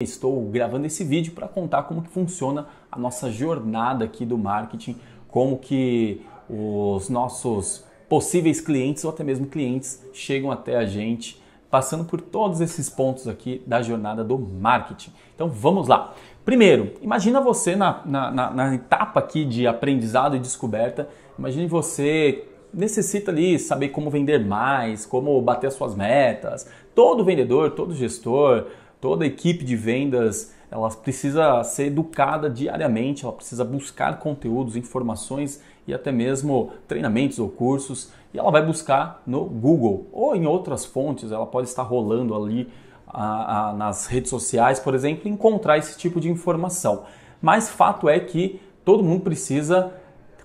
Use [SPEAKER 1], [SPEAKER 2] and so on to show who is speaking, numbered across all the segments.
[SPEAKER 1] Estou gravando esse vídeo para contar como que funciona a nossa jornada aqui do marketing, como que os nossos possíveis clientes ou até mesmo clientes chegam até a gente, passando por todos esses pontos aqui da jornada do marketing. Então vamos lá. Primeiro, imagina você na, na, na, na etapa aqui de aprendizado e descoberta, imagine você necessita ali saber como vender mais, como bater as suas metas. Todo vendedor, todo gestor, Toda equipe de vendas ela precisa ser educada diariamente, ela precisa buscar conteúdos, informações e até mesmo treinamentos ou cursos, e ela vai buscar no Google ou em outras fontes, ela pode estar rolando ali a, a, nas redes sociais, por exemplo, e encontrar esse tipo de informação. Mas fato é que todo mundo precisa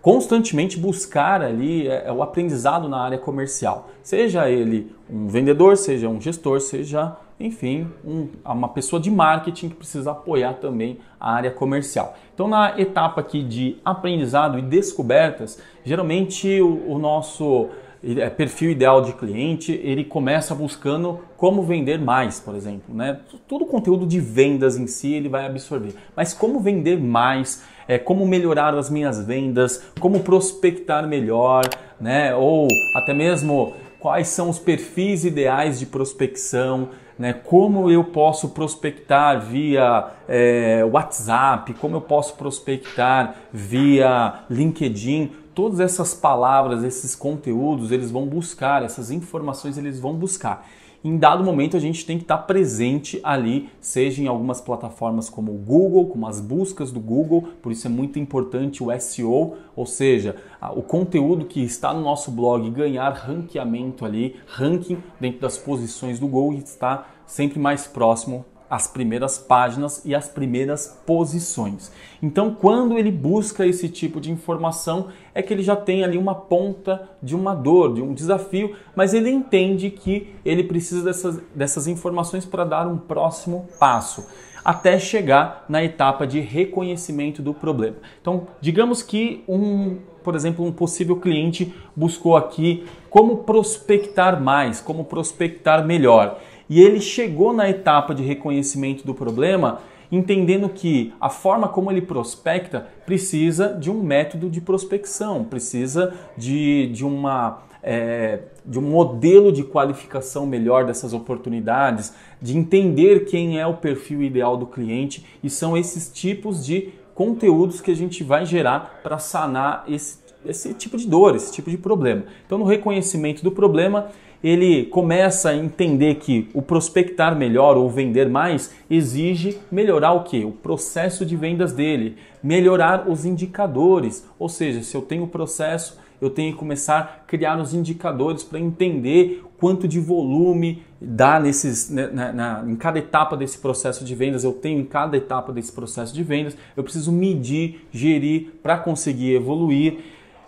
[SPEAKER 1] constantemente buscar ali é, é o aprendizado na área comercial, seja ele um vendedor, seja um gestor, seja enfim, um, uma pessoa de marketing que precisa apoiar também a área comercial. Então, na etapa aqui de aprendizado e descobertas, geralmente o, o nosso é, perfil ideal de cliente, ele começa buscando como vender mais, por exemplo. Né? Todo o conteúdo de vendas em si ele vai absorver. Mas como vender mais, é, como melhorar as minhas vendas, como prospectar melhor, né? ou até mesmo quais são os perfis ideais de prospecção, né? Como eu posso prospectar via é, WhatsApp? Como eu posso prospectar via LinkedIn? Todas essas palavras, esses conteúdos, eles vão buscar, essas informações eles vão buscar em dado momento a gente tem que estar presente ali, seja em algumas plataformas como o Google, como as buscas do Google, por isso é muito importante o SEO, ou seja, o conteúdo que está no nosso blog ganhar ranqueamento ali, ranking dentro das posições do Google e estar sempre mais próximo as primeiras páginas e as primeiras posições. Então, quando ele busca esse tipo de informação, é que ele já tem ali uma ponta de uma dor, de um desafio, mas ele entende que ele precisa dessas, dessas informações para dar um próximo passo até chegar na etapa de reconhecimento do problema. Então, digamos que um, por exemplo, um possível cliente buscou aqui como prospectar mais, como prospectar melhor e ele chegou na etapa de reconhecimento do problema entendendo que a forma como ele prospecta precisa de um método de prospecção, precisa de, de uma. É, de um modelo de qualificação melhor dessas oportunidades, de entender quem é o perfil ideal do cliente e são esses tipos de conteúdos que a gente vai gerar para sanar esse, esse tipo de dor, esse tipo de problema. Então, no reconhecimento do problema, ele começa a entender que o prospectar melhor ou vender mais exige melhorar o que? O processo de vendas dele, melhorar os indicadores, ou seja, se eu tenho processo, eu tenho que começar a criar os indicadores para entender quanto de volume dá nesses, né, na, na, em cada etapa desse processo de vendas, eu tenho em cada etapa desse processo de vendas, eu preciso medir, gerir para conseguir evoluir.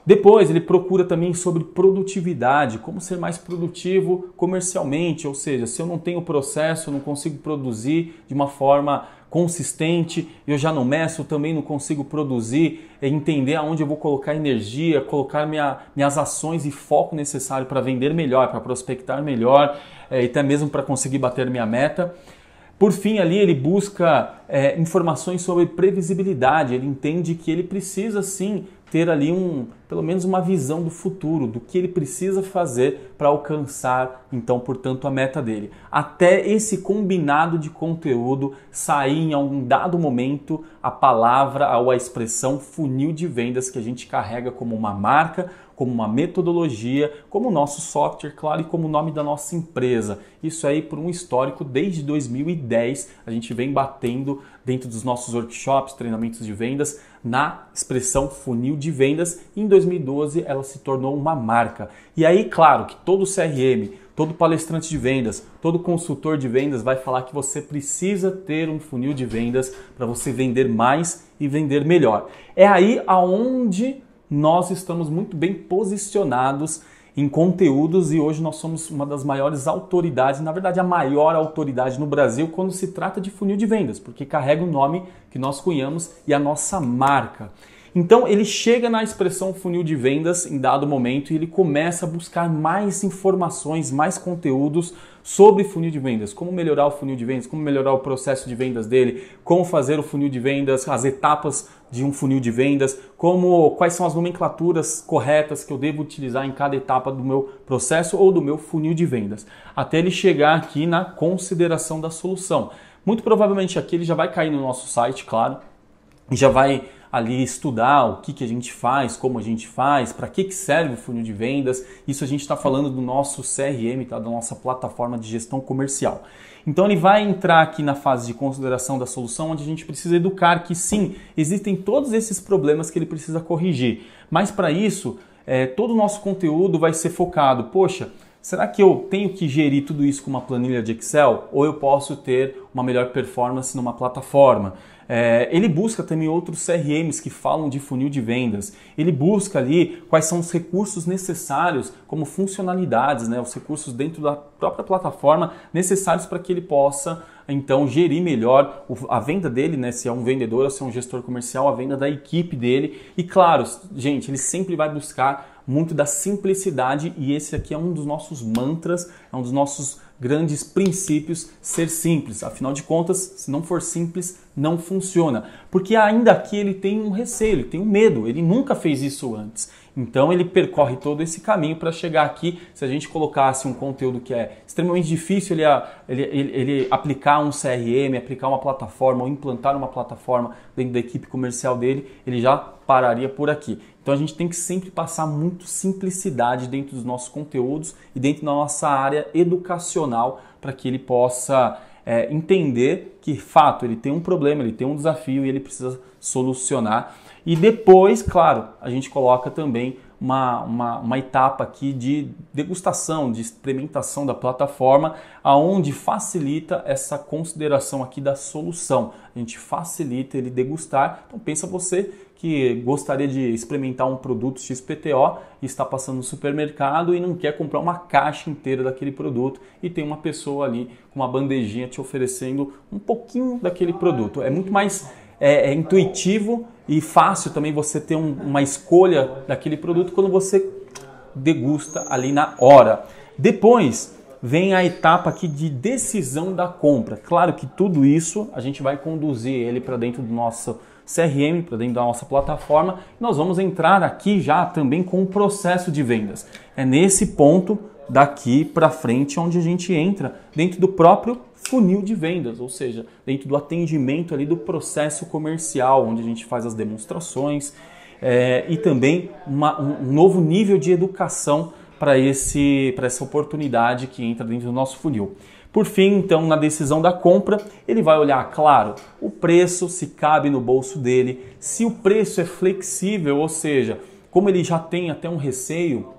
[SPEAKER 1] Depois ele procura também sobre produtividade, como ser mais produtivo comercialmente, ou seja, se eu não tenho processo, não consigo produzir de uma forma consistente, eu já não meço, também não consigo produzir, é entender aonde eu vou colocar energia, colocar minha, minhas ações e foco necessário para vender melhor, para prospectar melhor é, e até mesmo para conseguir bater minha meta. Por fim, ali ele busca é, informações sobre previsibilidade, ele entende que ele precisa sim ter ali um, pelo menos uma visão do futuro, do que ele precisa fazer para alcançar, então, portanto, a meta dele. Até esse combinado de conteúdo sair em algum dado momento a palavra ou a expressão funil de vendas que a gente carrega como uma marca como uma metodologia, como o nosso software, claro, e como o nome da nossa empresa. Isso aí por um histórico desde 2010, a gente vem batendo dentro dos nossos workshops, treinamentos de vendas, na expressão funil de vendas. Em 2012 ela se tornou uma marca. E aí, claro, que todo CRM, todo palestrante de vendas, todo consultor de vendas vai falar que você precisa ter um funil de vendas para você vender mais e vender melhor. É aí aonde nós estamos muito bem posicionados em conteúdos e hoje nós somos uma das maiores autoridades, na verdade a maior autoridade no Brasil quando se trata de funil de vendas, porque carrega o nome que nós cunhamos e a nossa marca. Então ele chega na expressão funil de vendas em dado momento e ele começa a buscar mais informações, mais conteúdos sobre funil de vendas, como melhorar o funil de vendas, como melhorar o processo de vendas dele, como fazer o funil de vendas, as etapas de um funil de vendas, como quais são as nomenclaturas corretas que eu devo utilizar em cada etapa do meu processo ou do meu funil de vendas, até ele chegar aqui na consideração da solução. Muito provavelmente aqui ele já vai cair no nosso site, claro, já vai ali estudar o que, que a gente faz, como a gente faz, para que, que serve o funil de vendas. Isso a gente está falando do nosso CRM, tá? da nossa plataforma de gestão comercial. Então ele vai entrar aqui na fase de consideração da solução, onde a gente precisa educar que sim, existem todos esses problemas que ele precisa corrigir. Mas para isso, é, todo o nosso conteúdo vai ser focado. Poxa, será que eu tenho que gerir tudo isso com uma planilha de Excel? Ou eu posso ter uma melhor performance numa plataforma. É, ele busca também outros CRMs que falam de funil de vendas. Ele busca ali quais são os recursos necessários, como funcionalidades, né, os recursos dentro da própria plataforma necessários para que ele possa então gerir melhor a venda dele, né? Se é um vendedor ou se é um gestor comercial, a venda da equipe dele. E claro, gente, ele sempre vai buscar muito da simplicidade e esse aqui é um dos nossos mantras, é um dos nossos grandes princípios ser simples. Afinal de contas, se não for simples, não funciona. Porque ainda aqui ele tem um receio, ele tem um medo, ele nunca fez isso antes. Então ele percorre todo esse caminho para chegar aqui. Se a gente colocasse um conteúdo que é extremamente difícil, ele, ele, ele aplicar um CRM, aplicar uma plataforma ou implantar uma plataforma dentro da equipe comercial dele, ele já pararia por aqui. Então a gente tem que sempre passar muito simplicidade dentro dos nossos conteúdos e dentro da nossa área educacional para que ele possa é, entender que, fato, ele tem um problema, ele tem um desafio e ele precisa solucionar. E depois, claro, a gente coloca também uma, uma, uma, etapa aqui de degustação, de experimentação da plataforma, aonde facilita essa consideração aqui da solução. A gente facilita ele degustar. Então pensa você que gostaria de experimentar um produto XPTO e está passando no supermercado e não quer comprar uma caixa inteira daquele produto e tem uma pessoa ali com uma bandejinha te oferecendo um pouquinho daquele produto. É muito mais é, é intuitivo e fácil também você ter um, uma escolha daquele produto quando você degusta ali na hora. Depois, vem a etapa aqui de decisão da compra. Claro que tudo isso a gente vai conduzir ele para dentro do nosso CRM, para dentro da nossa plataforma. Nós vamos entrar aqui já também com o processo de vendas. É nesse ponto daqui para frente onde a gente entra dentro do próprio funil de vendas, ou seja, dentro do atendimento ali do processo comercial, onde a gente faz as demonstrações é, e também uma, um novo nível de educação para essa oportunidade que entra dentro do nosso funil. Por fim, então, na decisão da compra, ele vai olhar, claro, o preço, se cabe no bolso dele, se o preço é flexível, ou seja, como ele já tem até um receio,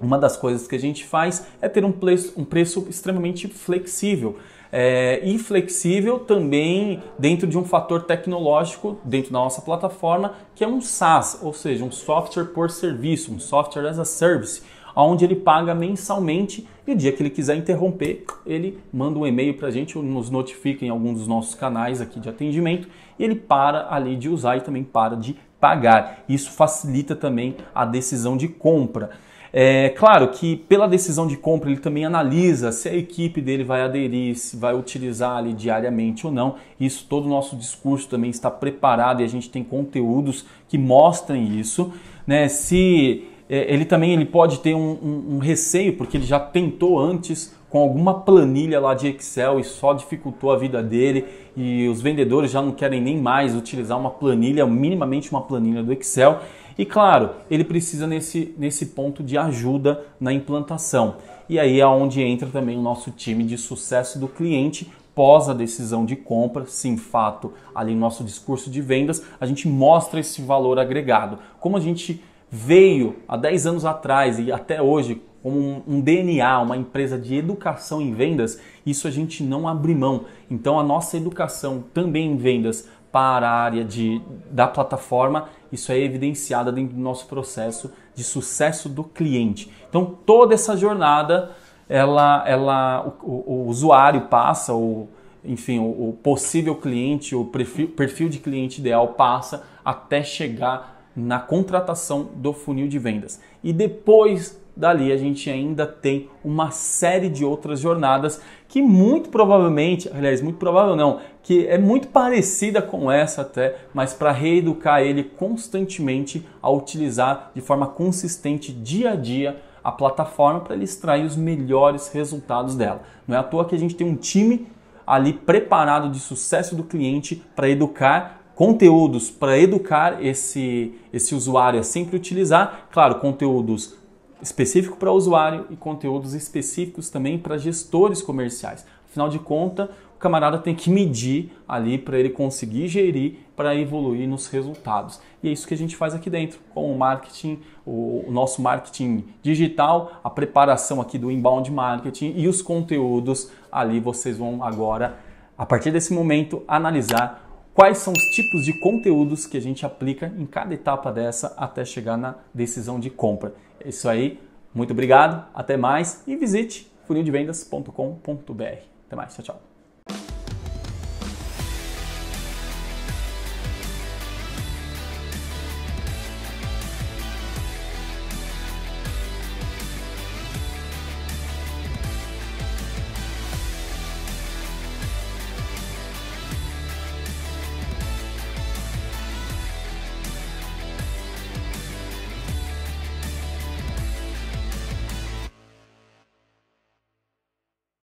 [SPEAKER 1] uma das coisas que a gente faz é ter um preço, um preço extremamente flexível. É, e flexível também dentro de um fator tecnológico dentro da nossa plataforma, que é um SaaS, ou seja, um software por serviço, um software as a service onde ele paga mensalmente e o dia que ele quiser interromper, ele manda um e-mail para a gente ou nos notifica em algum dos nossos canais aqui de atendimento e ele para ali de usar e também para de pagar. Isso facilita também a decisão de compra. É claro que pela decisão de compra ele também analisa se a equipe dele vai aderir, se vai utilizar ali diariamente ou não. Isso todo o nosso discurso também está preparado e a gente tem conteúdos que mostrem isso, né? Se é, ele também ele pode ter um, um, um, receio, porque ele já tentou antes com alguma planilha lá de Excel e só dificultou a vida dele. E os vendedores já não querem nem mais utilizar uma planilha, minimamente uma planilha do Excel. E claro, ele precisa nesse, nesse ponto de ajuda na implantação. E aí é onde entra também o nosso time de sucesso do cliente, pós a decisão de compra, sim, fato, ali no nosso discurso de vendas, a gente mostra esse valor agregado. Como a gente veio há 10 anos atrás e até hoje como um, um, DNA, uma empresa de educação em vendas, isso a gente não abre mão. Então a nossa educação também em vendas para a área de, da plataforma, isso é evidenciada dentro do nosso processo de sucesso do cliente. Então toda essa jornada, ela, ela o, o usuário passa, ou enfim, o, o possível cliente, o perfil, perfil de cliente ideal passa até chegar na contratação do funil de vendas. E depois dali a gente ainda tem uma série de outras jornadas que muito provavelmente, aliás, muito provável não, que é muito parecida com essa até, mas para reeducar ele constantemente a utilizar de forma consistente dia a dia a plataforma para ele extrair os melhores resultados dela. Não é à toa que a gente tem um time ali preparado de sucesso do cliente para educar conteúdos para educar esse, esse usuário a sempre utilizar, claro, conteúdos específico para usuário e conteúdos específicos também para gestores comerciais. Afinal de contas, o camarada tem que medir ali para ele conseguir gerir, para evoluir nos resultados. E é isso que a gente faz aqui dentro, com o marketing, o nosso marketing digital, a preparação aqui do inbound marketing e os conteúdos ali vocês vão agora, a partir desse momento, analisar quais são os tipos de conteúdos que a gente aplica em cada etapa dessa até chegar na decisão de compra. É isso aí, muito obrigado, até mais e visite funildevendas.com.br. Até mais, tchau, tchau.